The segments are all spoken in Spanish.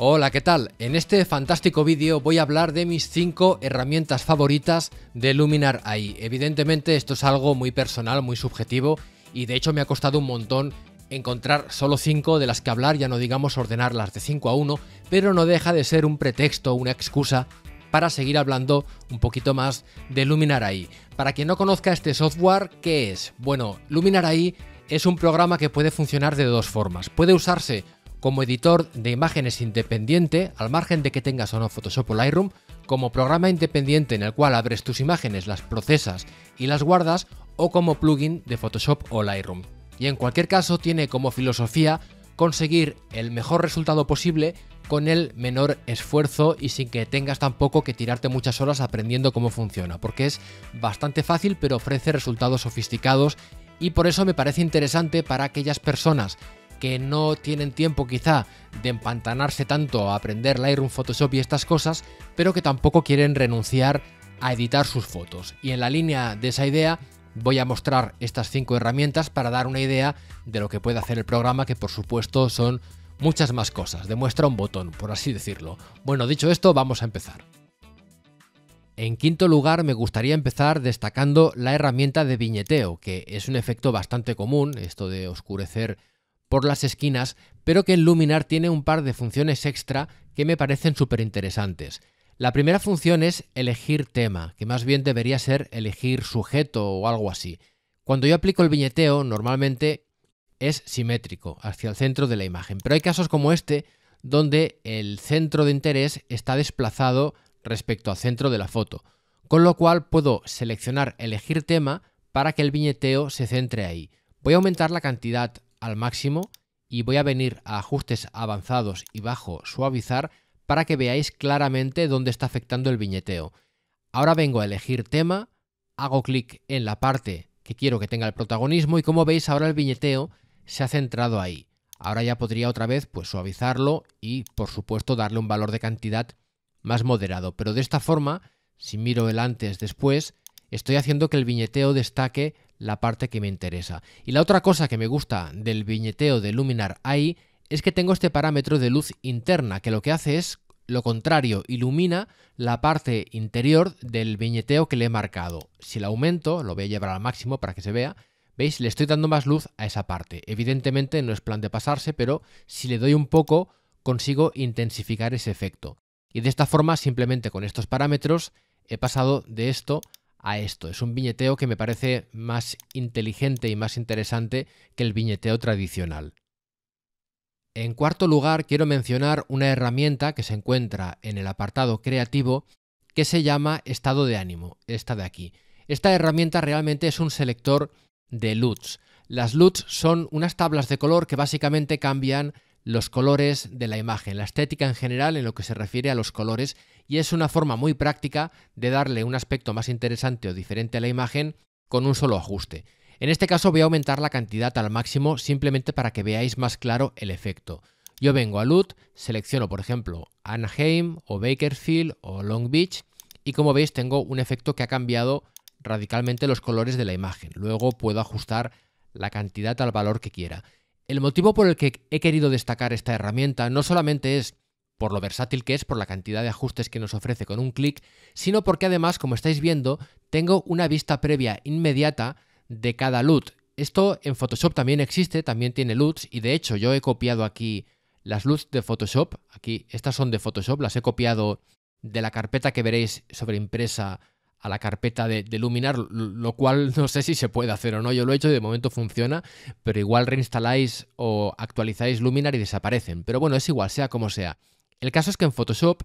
Hola, ¿qué tal? En este fantástico vídeo voy a hablar de mis 5 herramientas favoritas de Luminar AI. Evidentemente esto es algo muy personal, muy subjetivo y de hecho me ha costado un montón encontrar solo 5 de las que hablar, ya no digamos ordenarlas de 5 a 1, pero no deja de ser un pretexto, una excusa para seguir hablando un poquito más de Luminar AI. Para quien no conozca este software, ¿qué es? Bueno, Luminar AI es un programa que puede funcionar de dos formas. Puede usarse como editor de imágenes independiente, al margen de que tengas o no Photoshop o Lightroom, como programa independiente en el cual abres tus imágenes, las procesas y las guardas, o como plugin de Photoshop o Lightroom. Y en cualquier caso tiene como filosofía conseguir el mejor resultado posible con el menor esfuerzo y sin que tengas tampoco que tirarte muchas horas aprendiendo cómo funciona, porque es bastante fácil pero ofrece resultados sofisticados y por eso me parece interesante para aquellas personas que no tienen tiempo quizá de empantanarse tanto a aprender Lightroom, Photoshop y estas cosas, pero que tampoco quieren renunciar a editar sus fotos. Y en la línea de esa idea voy a mostrar estas cinco herramientas para dar una idea de lo que puede hacer el programa, que por supuesto son muchas más cosas, demuestra un botón, por así decirlo. Bueno, dicho esto, vamos a empezar. En quinto lugar, me gustaría empezar destacando la herramienta de viñeteo, que es un efecto bastante común, esto de oscurecer por las esquinas, pero que en Luminar tiene un par de funciones extra que me parecen súper interesantes. La primera función es elegir tema, que más bien debería ser elegir sujeto o algo así. Cuando yo aplico el viñeteo, normalmente es simétrico hacia el centro de la imagen, pero hay casos como este donde el centro de interés está desplazado respecto al centro de la foto, con lo cual puedo seleccionar elegir tema para que el viñeteo se centre ahí. Voy a aumentar la cantidad al máximo y voy a venir a ajustes avanzados y bajo suavizar para que veáis claramente dónde está afectando el viñeteo. Ahora vengo a elegir tema, hago clic en la parte que quiero que tenga el protagonismo y como veis ahora el viñeteo se ha centrado ahí. Ahora ya podría otra vez pues suavizarlo y por supuesto darle un valor de cantidad más moderado, pero de esta forma, si miro el antes después, estoy haciendo que el viñeteo destaque la parte que me interesa. Y la otra cosa que me gusta del viñeteo de Luminar ahí es que tengo este parámetro de luz interna, que lo que hace es lo contrario, ilumina la parte interior del viñeteo que le he marcado. Si lo aumento, lo voy a llevar al máximo para que se vea, veis, le estoy dando más luz a esa parte. Evidentemente no es plan de pasarse, pero si le doy un poco, consigo intensificar ese efecto. Y de esta forma, simplemente con estos parámetros, he pasado de esto a esto. Es un viñeteo que me parece más inteligente y más interesante que el viñeteo tradicional. En cuarto lugar, quiero mencionar una herramienta que se encuentra en el apartado creativo que se llama estado de ánimo, esta de aquí. Esta herramienta realmente es un selector de LUTs. Las LUTs son unas tablas de color que básicamente cambian los colores de la imagen, la estética en general en lo que se refiere a los colores y es una forma muy práctica de darle un aspecto más interesante o diferente a la imagen con un solo ajuste. En este caso voy a aumentar la cantidad al máximo simplemente para que veáis más claro el efecto. Yo vengo a LUT, selecciono por ejemplo Anaheim o Bakerfield o Long Beach y como veis tengo un efecto que ha cambiado radicalmente los colores de la imagen. Luego puedo ajustar la cantidad al valor que quiera. El motivo por el que he querido destacar esta herramienta no solamente es por lo versátil que es, por la cantidad de ajustes que nos ofrece con un clic, sino porque además, como estáis viendo, tengo una vista previa inmediata de cada LUT. Esto en Photoshop también existe, también tiene LUTs y de hecho yo he copiado aquí las LUTs de Photoshop, aquí estas son de Photoshop, las he copiado de la carpeta que veréis sobre impresa a la carpeta de, de, Luminar, lo cual no sé si se puede hacer o no. Yo lo he hecho y de momento funciona, pero igual reinstaláis o actualizáis Luminar y desaparecen. Pero bueno, es igual, sea como sea. El caso es que en Photoshop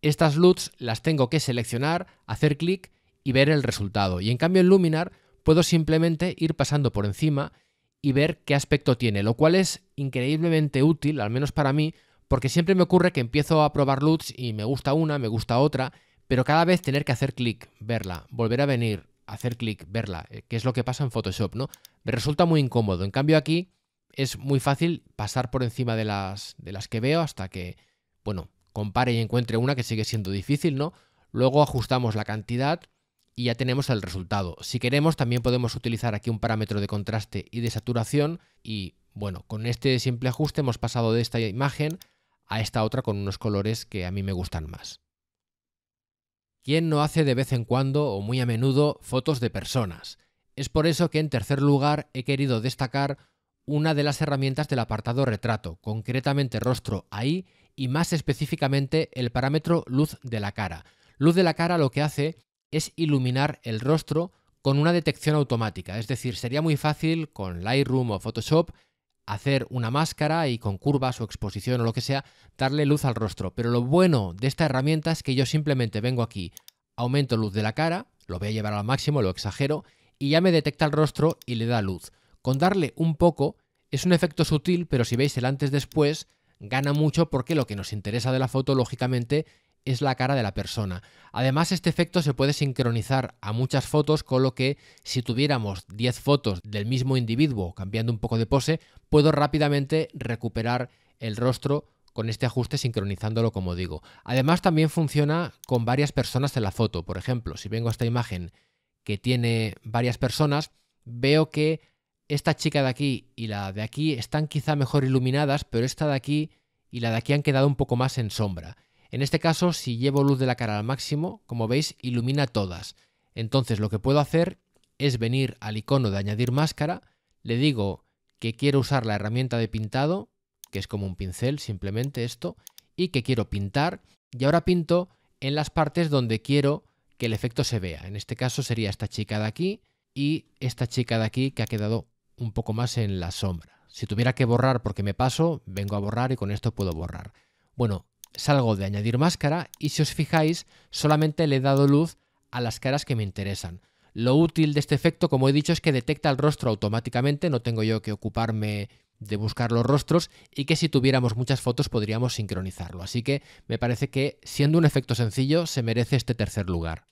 estas LUTs las tengo que seleccionar, hacer clic y ver el resultado. Y en cambio en Luminar puedo simplemente ir pasando por encima y ver qué aspecto tiene, lo cual es increíblemente útil, al menos para mí, porque siempre me ocurre que empiezo a probar LUTs y me gusta una, me gusta otra, pero cada vez tener que hacer clic, verla, volver a venir, hacer clic, verla, eh, que es lo que pasa en Photoshop, ¿no? Me resulta muy incómodo. En cambio aquí es muy fácil pasar por encima de las, de las que veo hasta que bueno, compare y encuentre una que sigue siendo difícil, ¿no? Luego ajustamos la cantidad y ya tenemos el resultado. Si queremos, también podemos utilizar aquí un parámetro de contraste y de saturación y, bueno, con este simple ajuste hemos pasado de esta imagen a esta otra con unos colores que a mí me gustan más. ¿Quién no hace de vez en cuando o muy a menudo fotos de personas? Es por eso que en tercer lugar he querido destacar una de las herramientas del apartado retrato, concretamente rostro ahí y más específicamente el parámetro luz de la cara. Luz de la cara lo que hace es iluminar el rostro con una detección automática, es decir, sería muy fácil con Lightroom o Photoshop hacer una máscara y con curvas o exposición o lo que sea, darle luz al rostro. Pero lo bueno de esta herramienta es que yo simplemente vengo aquí, aumento luz de la cara, lo voy a llevar al máximo, lo exagero, y ya me detecta el rostro y le da luz. Con darle un poco es un efecto sutil, pero si veis el antes-después, gana mucho porque lo que nos interesa de la foto, lógicamente, es la cara de la persona. Además, este efecto se puede sincronizar a muchas fotos, con lo que si tuviéramos 10 fotos del mismo individuo cambiando un poco de pose, puedo rápidamente recuperar el rostro con este ajuste sincronizándolo como digo. Además también funciona con varias personas en la foto. Por ejemplo, si vengo a esta imagen que tiene varias personas, veo que esta chica de aquí y la de aquí están quizá mejor iluminadas, pero esta de aquí y la de aquí han quedado un poco más en sombra. En este caso, si llevo luz de la cara al máximo, como veis, ilumina todas. Entonces lo que puedo hacer es venir al icono de añadir máscara, le digo que quiero usar la herramienta de pintado, que es como un pincel, simplemente esto, y que quiero pintar, y ahora pinto en las partes donde quiero que el efecto se vea. En este caso sería esta chica de aquí y esta chica de aquí que ha quedado un poco más en la sombra. Si tuviera que borrar porque me paso, vengo a borrar y con esto puedo borrar. Bueno, salgo de añadir máscara y si os fijáis, solamente le he dado luz a las caras que me interesan. Lo útil de este efecto, como he dicho, es que detecta el rostro automáticamente, no tengo yo que ocuparme de buscar los rostros y que si tuviéramos muchas fotos podríamos sincronizarlo. Así que me parece que siendo un efecto sencillo se merece este tercer lugar.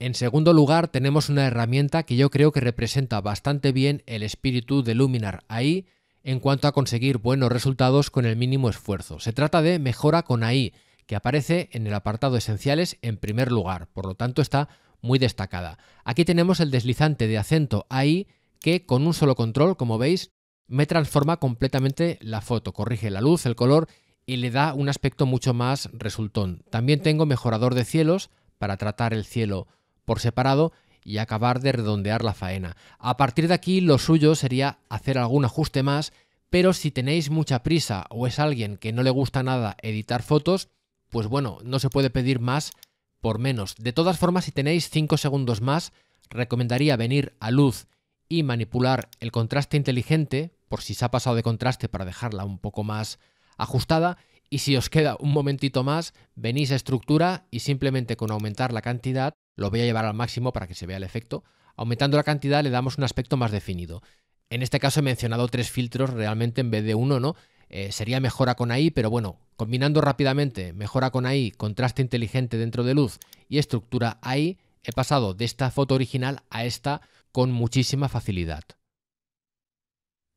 En segundo lugar, tenemos una herramienta que yo creo que representa bastante bien el espíritu de Luminar AI en cuanto a conseguir buenos resultados con el mínimo esfuerzo. Se trata de Mejora con AI, que aparece en el apartado Esenciales en primer lugar, por lo tanto está muy destacada. Aquí tenemos el deslizante de acento AI que con un solo control, como veis, me transforma completamente la foto, corrige la luz, el color y le da un aspecto mucho más resultón. También tengo mejorador de cielos para tratar el cielo por separado y acabar de redondear la faena. A partir de aquí lo suyo sería hacer algún ajuste más, pero si tenéis mucha prisa o es alguien que no le gusta nada editar fotos, pues bueno, no se puede pedir más por menos. De todas formas, si tenéis 5 segundos más, recomendaría venir a luz y manipular el contraste inteligente, por si se ha pasado de contraste para dejarla un poco más ajustada, y si os queda un momentito más, venís a estructura y simplemente con aumentar la cantidad lo voy a llevar al máximo para que se vea el efecto. Aumentando la cantidad le damos un aspecto más definido. En este caso he mencionado tres filtros realmente en vez de uno, ¿no? Eh, sería mejora con AI, pero bueno, combinando rápidamente mejora con AI, contraste inteligente dentro de luz y estructura AI, he pasado de esta foto original a esta con muchísima facilidad.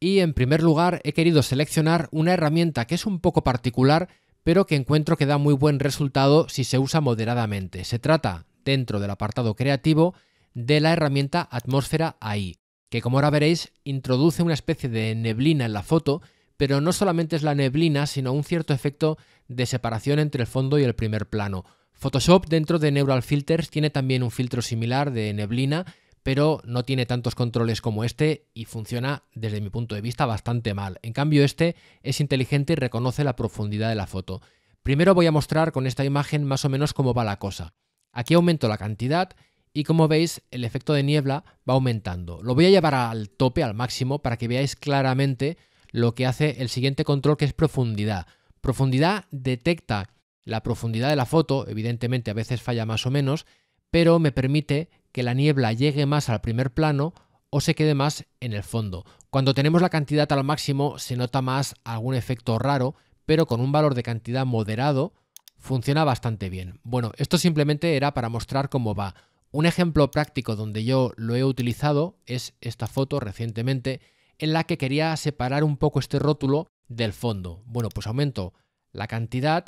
Y en primer lugar he querido seleccionar una herramienta que es un poco particular, pero que encuentro que da muy buen resultado si se usa moderadamente. Se trata dentro del apartado creativo de la herramienta Atmósfera AI, que como ahora veréis introduce una especie de neblina en la foto, pero no solamente es la neblina, sino un cierto efecto de separación entre el fondo y el primer plano. Photoshop dentro de Neural Filters tiene también un filtro similar de neblina, pero no tiene tantos controles como este y funciona desde mi punto de vista bastante mal. En cambio este es inteligente y reconoce la profundidad de la foto. Primero voy a mostrar con esta imagen más o menos cómo va la cosa. Aquí aumento la cantidad y como veis el efecto de niebla va aumentando. Lo voy a llevar al tope, al máximo, para que veáis claramente lo que hace el siguiente control que es profundidad. Profundidad detecta la profundidad de la foto, evidentemente a veces falla más o menos, pero me permite que la niebla llegue más al primer plano o se quede más en el fondo. Cuando tenemos la cantidad al máximo se nota más algún efecto raro, pero con un valor de cantidad moderado funciona bastante bien. Bueno, esto simplemente era para mostrar cómo va. Un ejemplo práctico donde yo lo he utilizado es esta foto recientemente en la que quería separar un poco este rótulo del fondo. Bueno, pues aumento la cantidad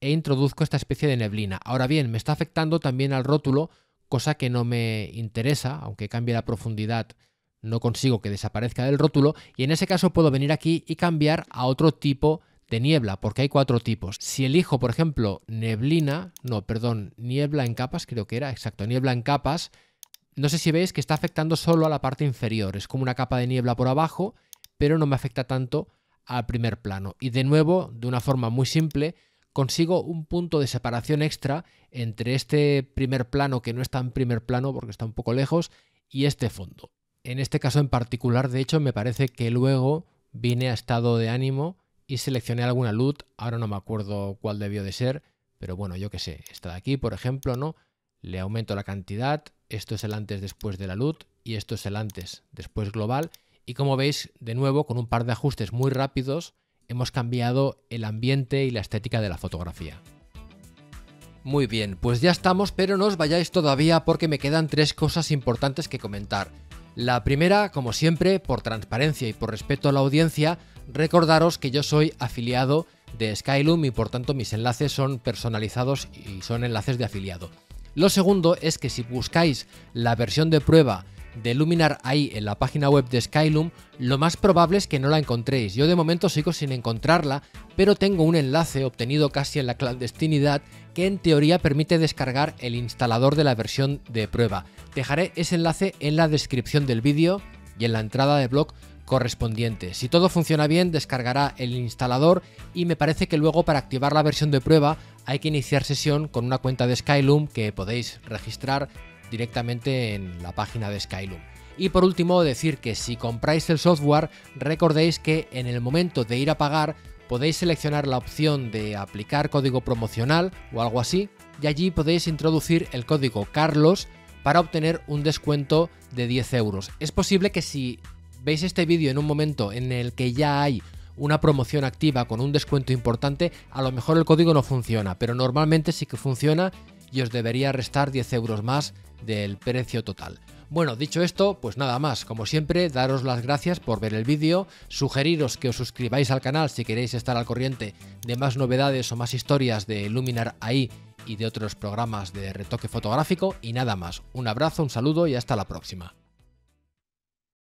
e introduzco esta especie de neblina. Ahora bien, me está afectando también al rótulo, cosa que no me interesa, aunque cambie la profundidad, no consigo que desaparezca del rótulo, y en ese caso puedo venir aquí y cambiar a otro tipo de niebla, porque hay cuatro tipos. Si elijo, por ejemplo, neblina, no, perdón, niebla en capas, creo que era, exacto, niebla en capas, no sé si veis que está afectando solo a la parte inferior, es como una capa de niebla por abajo, pero no me afecta tanto al primer plano. Y de nuevo, de una forma muy simple, consigo un punto de separación extra entre este primer plano, que no está en primer plano porque está un poco lejos, y este fondo. En este caso en particular, de hecho, me parece que luego vine a estado de ánimo y seleccioné alguna luz ahora no me acuerdo cuál debió de ser, pero bueno, yo qué sé, esta de aquí, por ejemplo, ¿no? Le aumento la cantidad, esto es el antes después de la luz y esto es el antes después global. Y como veis, de nuevo, con un par de ajustes muy rápidos, hemos cambiado el ambiente y la estética de la fotografía. Muy bien, pues ya estamos, pero no os vayáis todavía porque me quedan tres cosas importantes que comentar. La primera, como siempre, por transparencia y por respeto a la audiencia, Recordaros que yo soy afiliado de Skylum y por tanto mis enlaces son personalizados y son enlaces de afiliado. Lo segundo es que si buscáis la versión de prueba de Luminar ahí en la página web de Skylum, lo más probable es que no la encontréis. Yo de momento sigo sin encontrarla, pero tengo un enlace obtenido casi en la clandestinidad que en teoría permite descargar el instalador de la versión de prueba. Dejaré ese enlace en la descripción del vídeo y en la entrada de blog correspondiente. Si todo funciona bien, descargará el instalador y me parece que luego para activar la versión de prueba hay que iniciar sesión con una cuenta de Skyloom que podéis registrar directamente en la página de Skyloom. Y por último, decir que si compráis el software, recordéis que en el momento de ir a pagar podéis seleccionar la opción de aplicar código promocional o algo así, y allí podéis introducir el código Carlos para obtener un descuento de 10 euros. Es posible que si veis este vídeo en un momento en el que ya hay una promoción activa con un descuento importante, a lo mejor el código no funciona, pero normalmente sí que funciona y os debería restar 10 euros más del precio total. Bueno, dicho esto, pues nada más. Como siempre, daros las gracias por ver el vídeo, sugeriros que os suscribáis al canal si queréis estar al corriente de más novedades o más historias de Luminar AI y de otros programas de retoque fotográfico y nada más. Un abrazo, un saludo y hasta la próxima.